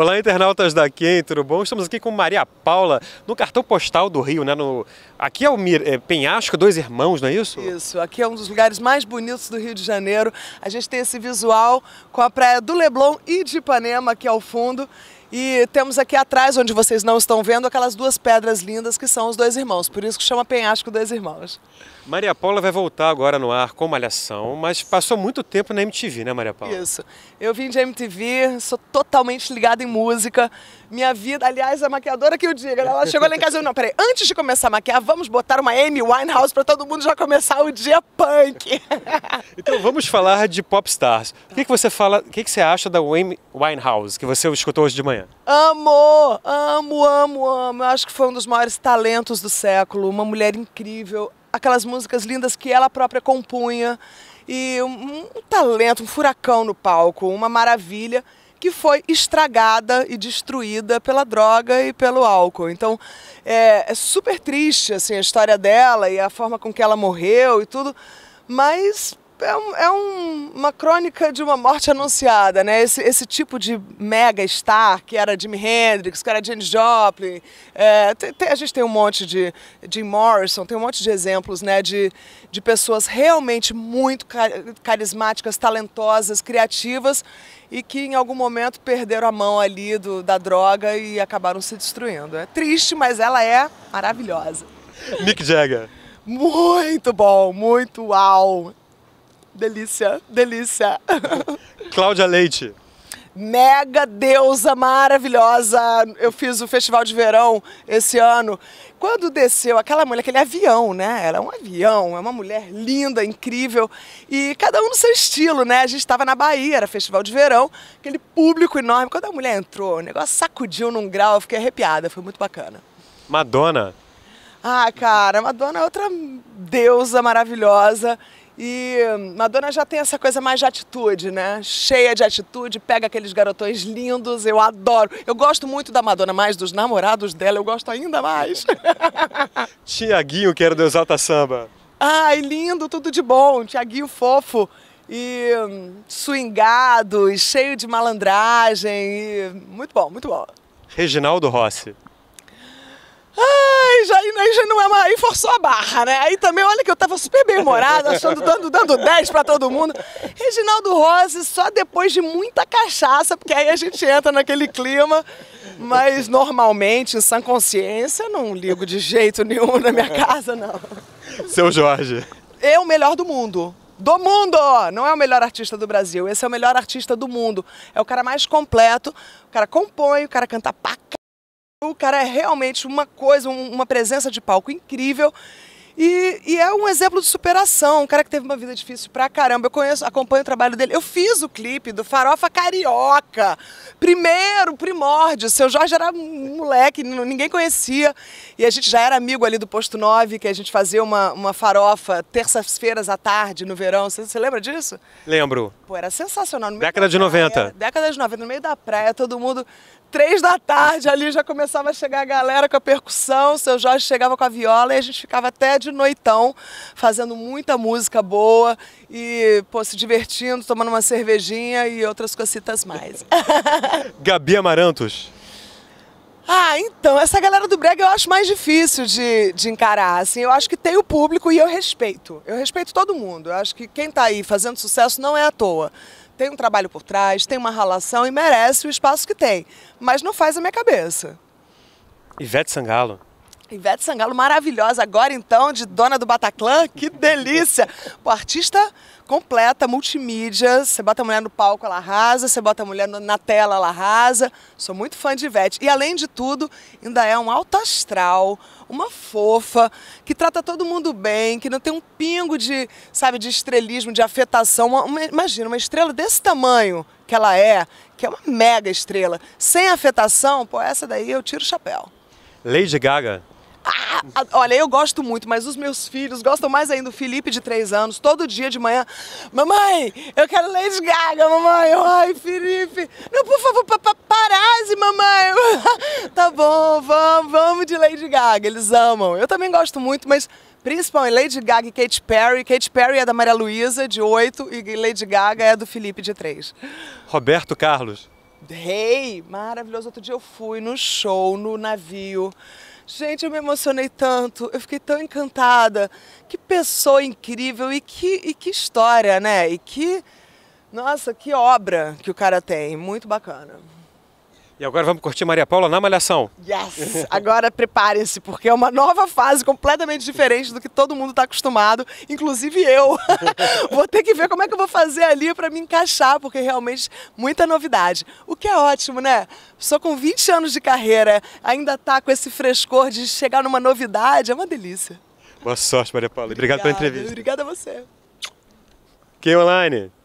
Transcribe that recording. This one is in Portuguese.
Olá, internautas da Quem, tudo bom? Estamos aqui com Maria Paula, no cartão postal do Rio, né? No... Aqui é o Mir... é Penhasco, dois irmãos, não é isso? Isso, aqui é um dos lugares mais bonitos do Rio de Janeiro. A gente tem esse visual com a praia do Leblon e de Ipanema aqui ao fundo. E temos aqui atrás, onde vocês não estão vendo, aquelas duas pedras lindas que são os dois irmãos. Por isso que chama Penhasco Dois Irmãos. Maria Paula vai voltar agora no ar com Malhação, mas passou muito tempo na MTV, né, Maria Paula? Isso. Eu vim de MTV, sou totalmente ligada em música. Minha vida, aliás, a maquiadora que eu diga. Né? Ela chegou lá em casa e não, peraí, antes de começar a maquiar, vamos botar uma Amy Winehouse para todo mundo já começar o dia punk. então vamos falar de popstars. O que, que você fala, o que, que você acha da Amy Winehouse, que você escutou hoje de manhã? Gonha? Amo, amo, amo, amo. Eu acho que foi um dos maiores talentos do século, uma mulher incrível, aquelas músicas lindas que ela própria compunha e um, um talento, um furacão no palco, uma maravilha que foi estragada e destruída pela droga e pelo álcool. Então é, é, super triste assim, a história dela e a forma com que ela morreu e tudo, mas é, um, é um, uma crônica de uma morte anunciada, né? Esse, esse tipo de mega star que era Jimi Hendrix, que era Janis Joplin. É, tem, tem, a gente tem um monte de Jim Morrison, tem um monte de exemplos, né? De, de pessoas realmente muito car carismáticas, talentosas, criativas e que em algum momento perderam a mão ali do, da droga e acabaram se destruindo. É triste, mas ela é maravilhosa. Mick Jagger. Muito bom, muito uau. Delícia, delícia. Cláudia Leite. Mega deusa maravilhosa. Eu fiz o festival de verão esse ano. Quando desceu aquela mulher, aquele avião, né? Era é um avião, é uma mulher linda, incrível. E cada um no seu estilo, né? A gente estava na Bahia, era festival de verão, aquele público enorme. Quando a mulher entrou, o negócio sacudiu num grau, eu fiquei arrepiada, foi muito bacana. Madonna. Ah, cara, Madonna é outra deusa maravilhosa. E Madonna já tem essa coisa mais de atitude, né? Cheia de atitude, pega aqueles garotões lindos, eu adoro. Eu gosto muito da Madonna, mais dos namorados dela, eu gosto ainda mais. Tiaguinho, que era do Exalta Samba. Ai, lindo, tudo de bom. Tiaguinho fofo e hum, swingado, e cheio de malandragem. E muito bom, muito bom. Reginaldo Rossi aí já não é mais, aí forçou a barra, né? Aí também, olha que eu tava super bem humorada, achando, dando, dando 10 para todo mundo. Reginaldo Rose, só depois de muita cachaça, porque aí a gente entra naquele clima. Mas normalmente, em sã consciência, não ligo de jeito nenhum na minha casa, não. Seu Jorge. É o melhor do mundo do mundo! Não é o melhor artista do Brasil, esse é o melhor artista do mundo. É o cara mais completo, o cara compõe, o cara canta pra o cara é realmente uma coisa, uma presença de palco incrível. E, e, é um exemplo de superação, um cara que teve uma vida difícil pra caramba. Eu conheço, acompanho o trabalho dele. Eu fiz o clipe do Farofa Carioca. Primeiro, primórdio. Seu Jorge era um moleque, ninguém conhecia. E a gente já era amigo ali do Posto 9, que a gente fazia uma, uma farofa terças-feiras à tarde, no verão. Você, você, lembra disso? Lembro. Pô, era sensacional. década de praia, 90. Década de 90, no meio da praia, todo mundo três da tarde ali já começava a chegar a galera com a percussão, o seu Jorge chegava com a viola e a gente ficava até de noitão fazendo muita música boa e pô, se divertindo, tomando uma cervejinha e outras cositas mais. Gabi Amarantos. Ah, então, essa galera do brega eu acho mais difícil de, de encarar, assim, eu acho que tem o público e eu respeito, eu respeito todo mundo, eu acho que quem está aí fazendo sucesso não é à toa, tem um trabalho por trás, tem uma relação e merece o espaço que tem, mas não faz a minha cabeça. Ivete Sangalo, Ivete Sangalo, maravilhosa agora então, de Dona do Bataclan, que delícia! O artista completa, multimídia, você bota a mulher no palco, ela arrasa, você bota a mulher na tela, ela arrasa. Sou muito fã de Ivete. E além de tudo, ainda é um alto astral, uma fofa, que trata todo mundo bem, que não tem um pingo de, sabe, de estrelismo, de afetação. Uma, uma, imagina, uma estrela desse tamanho que ela é, que é uma mega estrela, sem afetação, pô, essa daí eu tiro o chapéu. Lady Gaga ah, olha, eu gosto muito, mas os meus filhos gostam mais ainda. O Felipe, de 3 anos, todo dia de manhã. Mamãe, eu quero Lady Gaga, mamãe. Ai, Felipe. Não, por favor, paparazzi, mamãe. tá bom, vamos, vamos de Lady Gaga. Eles amam. Eu também gosto muito, mas principalmente Lady Gaga e Katy Perry. Katy Perry é da Maria Luísa, de 8, e Lady Gaga é do Felipe, de 3. Roberto Carlos. Rei, hey, maravilhoso. Outro dia eu fui no show, no navio. Gente, eu me emocionei tanto, eu fiquei tão encantada. Que pessoa incrível e que, e que história, né? E que. Nossa, que obra que o cara tem. Muito bacana. E agora vamos curtir Maria Paula na Malhação. Yes! Agora preparem-se, porque é uma nova fase completamente diferente do que todo mundo está acostumado, inclusive eu. vou ter que ver como é que eu vou fazer ali para me encaixar, porque realmente muita novidade. O que é ótimo, né? Só com 20 anos de carreira, ainda tá com esse frescor de chegar numa novidade, é uma delícia. Boa sorte, Maria Paula. Obrigado Obrigada. pela entrevista. Obrigada a você. Quem online.